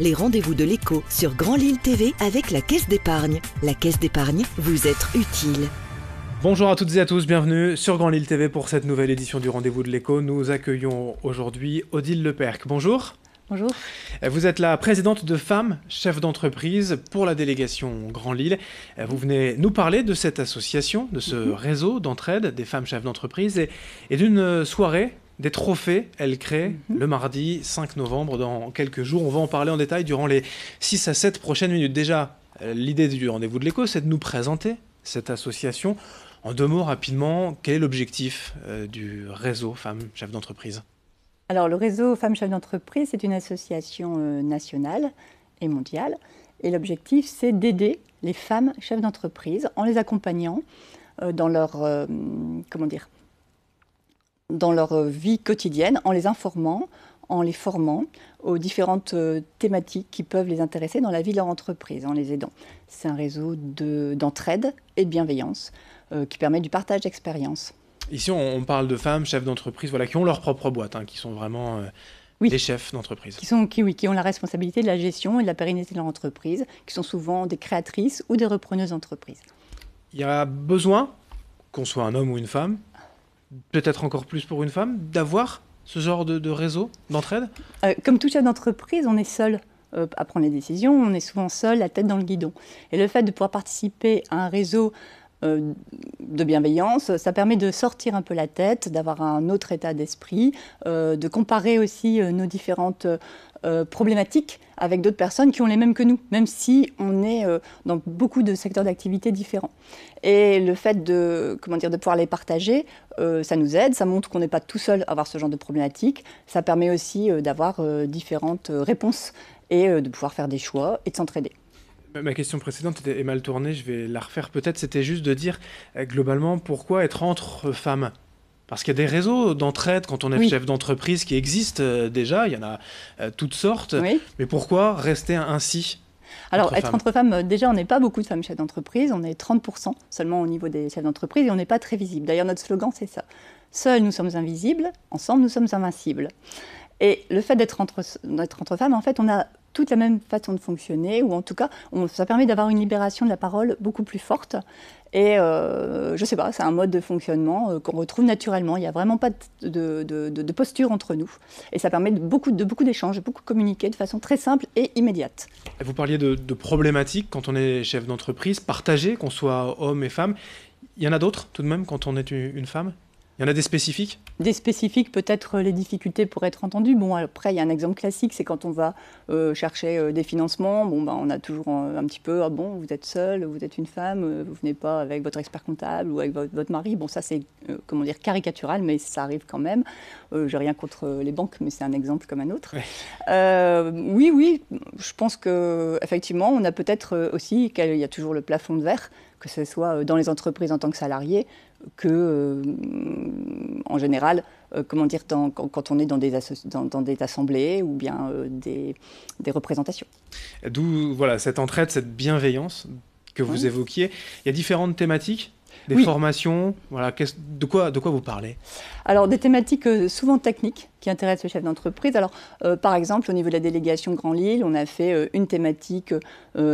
les rendez-vous de l'écho sur Grand Lille TV avec la Caisse d'épargne. La Caisse d'épargne, vous êtes utile. Bonjour à toutes et à tous, bienvenue sur Grand Lille TV pour cette nouvelle édition du Rendez-vous de l'écho. Nous accueillons aujourd'hui Odile Leperc. Bonjour. Bonjour. Vous êtes la présidente de Femmes, chef d'entreprise pour la délégation Grand Lille. Vous venez nous parler de cette association, de ce mhm. réseau d'entraide des femmes chefs d'entreprise et d'une soirée des trophées Elle crée mhm. le mardi 5 novembre, dans quelques jours. On va en parler en détail durant les 6 à 7 prochaines minutes. Déjà, euh, l'idée du rendez-vous de l'écho, c'est de nous présenter cette association. En deux mots rapidement, quel est l'objectif euh, du réseau Femmes Chefs d'entreprise Alors le réseau Femmes Chefs d'entreprise, c'est une association euh, nationale et mondiale. Et l'objectif, c'est d'aider les femmes chefs d'entreprise en les accompagnant dans leur, comment dire, dans leur vie quotidienne en les informant, en les formant aux différentes euh, thématiques qui peuvent les intéresser dans la vie de leur entreprise, en les aidant. C'est un réseau d'entraide et de bienveillance euh, qui permet du partage d'expériences. Ici, on, parle de femmes, chefs d'entreprise, voilà, qui ont leur propre boîte, hein, qui sont vraiment euh, des chefs d'entreprise. Qui, qui, qui ont la responsabilité de la gestion et de la pérennité de leur entreprise, qui sont souvent des créatrices ou des repreneuses d'entreprise. Il y a besoin, qu'on soit un homme ou une femme, peut-être encore plus pour une femme, d'avoir ce genre de, réseau d'entraide euh, Comme toute chef d'entreprise, on est seul euh, à prendre les décisions, on est souvent seul, la tête dans le guidon. Et le fait de pouvoir participer à un réseau euh, de bienveillance, ça permet de sortir un peu la tête, d'avoir un autre état d'esprit, euh, de comparer aussi euh, nos différentes problématiques avec d'autres personnes qui ont les mêmes que nous, même si on est dans beaucoup de secteurs d'activité différents. Et le fait de, comment dire, de pouvoir les partager, ça nous aide, ça montre qu'on n'est pas tout seul à avoir ce genre de problématiques, ça permet aussi d'avoir différentes réponses et de pouvoir faire des choix et de s'entraider. Ma question précédente est mal tournée, je vais la refaire peut-être. C'était juste de dire euh, globalement pourquoi être entre femmes parce qu'il y a des réseaux d'entraide quand on est chef d'entreprise qui existent euh, déjà, il y en a euh, toutes sortes. Mais pourquoi rester ainsi alors, être entre femmes, déjà, on n'est pas beaucoup de femmes chefs d'entreprise, on est 30% seulement au niveau des chefs d'entreprise et on n'est pas très visible. D'ailleurs, notre slogan, c'est ça. Seuls, nous sommes invisibles, ensemble, nous sommes invincibles. Et le fait d'être entre, entre femmes, en fait, on a toute la même façon de fonctionner, ou en tout cas, ça permet d'avoir une libération de la parole beaucoup plus forte. Et euh, je sais pas, c'est un mode de fonctionnement euh, qu'on retrouve naturellement. Il n'y a vraiment pas de, posture entre nous. Et ça permet de beaucoup, de, beaucoup d'échanges, beaucoup communiquer de façon très simple et immédiate. vous parliez de, problématiques quand on est chef d'entreprise, partagées, qu'on soit homme et femme. Il y en a d'autres tout de même quand on est une femme il y en a des spécifiques Des spécifiques, peut-être euh, les difficultés pour être entendu. Bon, après, il y a un exemple classique, c'est quand on va euh, chercher euh, des financements, bon, ben, on a toujours un, petit peu, ah bon, vous êtes seul, vous êtes une femme, vous venez pas avec votre expert comptable ou avec votre, mari. Bon, ça, c'est, comment dire, caricatural, mais ça arrive quand même. Je n'ai rien contre les banques, mais c'est un exemple comme un autre. oui, oui, je pense qu'effectivement, on a peut-être aussi qu'il y a toujours le plafond de verre, que ce soit dans les entreprises en tant que salarié, que, euh, en général, euh, comment dire, quand on est dans des, dans, des assemblées ou bien euh, des, des représentations. D'où voilà, cette entraide, cette bienveillance que vous évoquiez. Il y a différentes thématiques des formations voilà, de, quoi, de quoi vous parlez Alors, des thématiques euh, souvent techniques qui intéressent le chef d'entreprise. Alors, euh, par exemple, au niveau de la délégation Grand Lille, on a fait euh, une thématique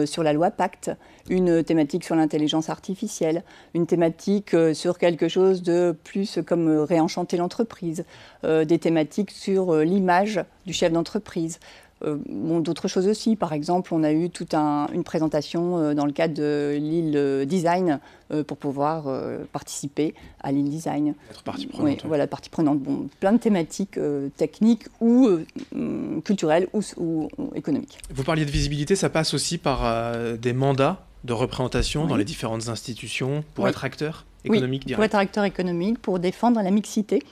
sur la loi Pacte, une thématique sur l'intelligence artificielle, une thématique sur quelque chose de plus comme réenchanter l'entreprise, des thématiques sur l'image du chef d'entreprise, euh, d'autres choses aussi. Par exemple, on a eu toute une présentation euh, dans le cadre de l'île euh, design pour pouvoir participer à l'île design. Être partie prenante. voilà, partie prenante. Bon, plein de thématiques techniques ou hum, culturelles ou, économiques. Vous parliez de visibilité, ça passe aussi par des mandats de représentation dans les différentes institutions pour être acteur économique direct. Pour être acteur économique, pour défendre la mixité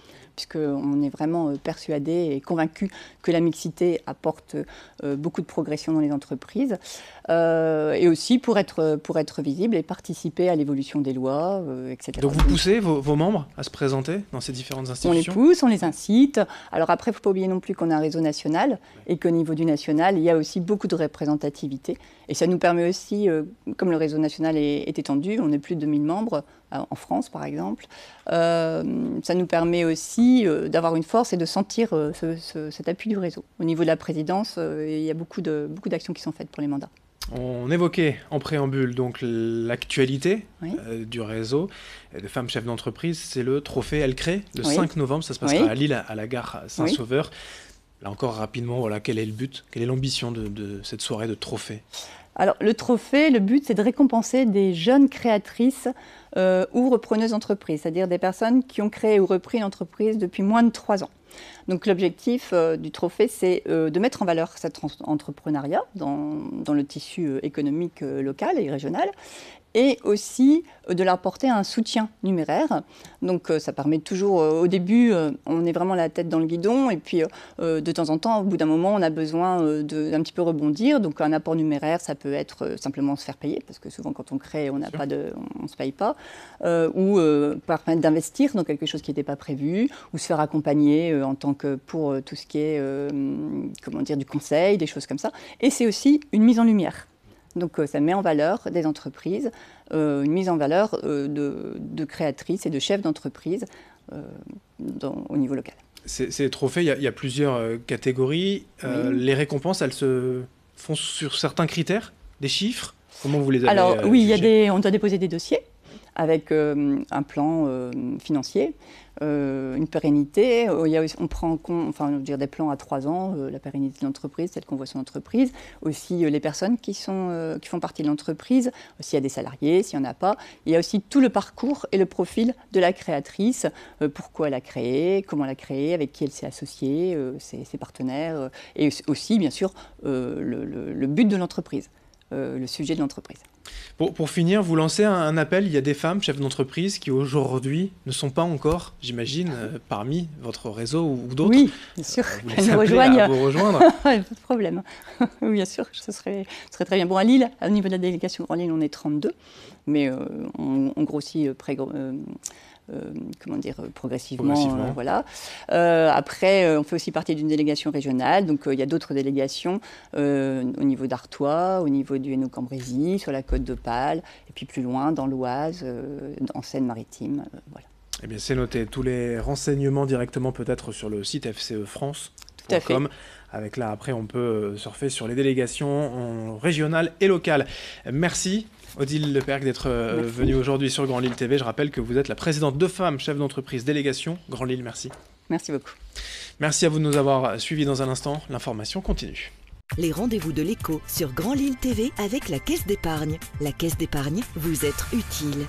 on est vraiment euh, persuadé et convaincu que la mixité apporte euh, beaucoup de progression dans les entreprises, euh, et aussi pour être, pour être visible et participer à l'évolution des lois, etc. Donc vous poussez vos, membres à se présenter dans ces différentes institutions On les pousse, on les incite. Alors après, il ne faut pas oublier non plus qu'on a un réseau national et qu'au niveau du national, il y a aussi beaucoup de représentativité. Et ça nous permet aussi, comme le réseau national est, est étendu, on est plus de 2000 membres, euh, en France par exemple. Euh, ça nous permet aussi euh, d'avoir une force et de sentir cet appui du réseau. Au niveau de la présidence, il y a beaucoup d'actions qui sont faites pour les mandats. On évoquait en préambule donc l'actualité du réseau de femmes chefs d'entreprise. C'est le trophée Elle crée le 5 novembre. Ça se passe à Lille, à la gare Saint-Sauveur. Là encore rapidement, voilà, quel est le but, quelle est l'ambition de, cette soirée de trophée alors, le trophée, le but, c'est de récompenser des jeunes créatrices euh, ou repreneuses d'entreprises, c'est-à-dire des personnes qui ont créé ou repris une entreprise depuis moins de trois ans. Donc, l'objectif euh, du trophée, c'est euh, de mettre en valeur cet entrepreneuriat dans le tissu économique local et régional et aussi euh, de leur apporter un soutien numéraire. Donc euh, ça permet toujours, euh, au début, on est vraiment la tête dans le guidon, et puis de temps en temps, au bout d'un moment, on a besoin d'un petit peu rebondir. Donc un apport numéraire, ça peut être simplement se faire payer, parce que souvent quand on crée, on n'a pas on se paye pas, ou permettre d'investir dans quelque chose qui n'était pas prévu, ou se faire accompagner en tant que pour tout ce qui est, hum, comment dire, du conseil, des choses comme ça. Et c'est aussi une mise en lumière. Donc euh, ça met en valeur des entreprises, euh, une mise en valeur euh, de, créatrices et de chefs d'entreprise au niveau local. Ces trophées, il y, a plusieurs catégories. Les récompenses, elles se font sur certains critères, des chiffres Comment vous les avez Alors oui, on doit déposer des dossiers avec euh, un plan euh, financier, euh, une pérennité. on prend en compte, enfin, on dire des plans à trois ans, la pérennité de l'entreprise, celle qu'on voit son entreprise, aussi les personnes qui, sont, qui font partie de l'entreprise, s'il y a des salariés, s'il n'y en a pas. Il y a aussi tout le parcours et le profil de la créatrice, pourquoi elle a créé, comment elle a créé, avec qui elle s'est associée, ses, partenaires, et aussi, bien sûr, le but de l'entreprise, le sujet de l'entreprise. Pour, finir, vous lancez un, appel. Il y a des femmes chefs d'entreprise qui aujourd'hui ne sont pas encore, j'imagine, ah euh, parmi votre réseau ou, d'autres. Oui, euh, bien sûr. Elles vous nous rejoignent. pas de problème. oui, bien sûr, ce serait, très bien. Bon, à Lille, au niveau de la délégation en Lille, on est 32, mais euh, on, grossit près. Euh, comment dire, euh, progressivement. Euh, voilà. après, on fait aussi partie d'une délégation régionale, donc il y a d'autres délégations au niveau d'Artois, au niveau du Hainaut-Cambrésis, sur la côte d'Opale, et puis plus loin, dans l'Oise, en Seine-Maritime. voilà. Eh bien, c'est noté. Tous les renseignements directement peut-être sur le site FCE France. Tout Avec là, après, on peut surfer sur les délégations régionales et locales. Merci Odile Leperc d'être euh, venue aujourd'hui sur Grand Lille TV. Je rappelle que vous êtes la présidente de femmes, chef d'entreprise, délégation Grand Lille. Merci. Merci beaucoup. Merci à vous de nous avoir suivis dans un instant. L'information continue. Les rendez-vous de l'écho sur Grand Lille TV avec la Caisse d'épargne. La Caisse d'épargne, vous êtes utile.